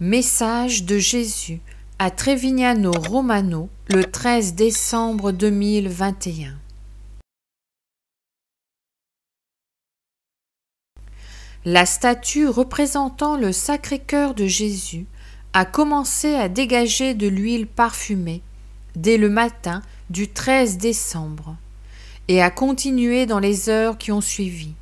Message de Jésus à Trevignano Romano le 13 décembre 2021. La statue représentant le Sacré-Cœur de Jésus a commencé à dégager de l'huile parfumée dès le matin du 13 décembre et a continué dans les heures qui ont suivi.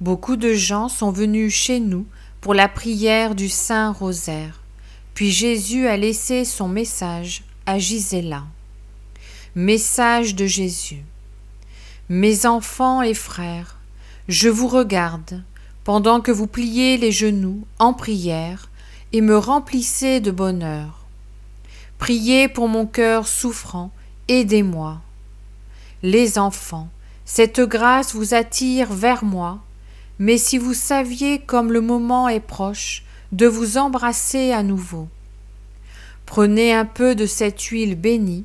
Beaucoup de gens sont venus chez nous pour la prière du Saint Rosaire. Puis Jésus a laissé son message à Gisela. Message de Jésus. Mes enfants et frères, je vous regarde pendant que vous pliez les genoux en prière et me remplissez de bonheur. Priez pour mon cœur souffrant, aidez-moi. Les enfants, cette grâce vous attire vers moi mais si vous saviez comme le moment est proche de vous embrasser à nouveau. Prenez un peu de cette huile bénie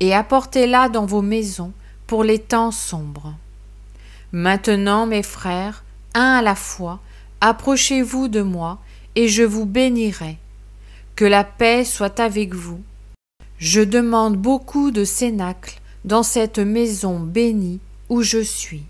et apportez-la dans vos maisons pour les temps sombres. Maintenant, mes frères, un à la fois, approchez-vous de moi et je vous bénirai. Que la paix soit avec vous. Je demande beaucoup de cénacles dans cette maison bénie où je suis.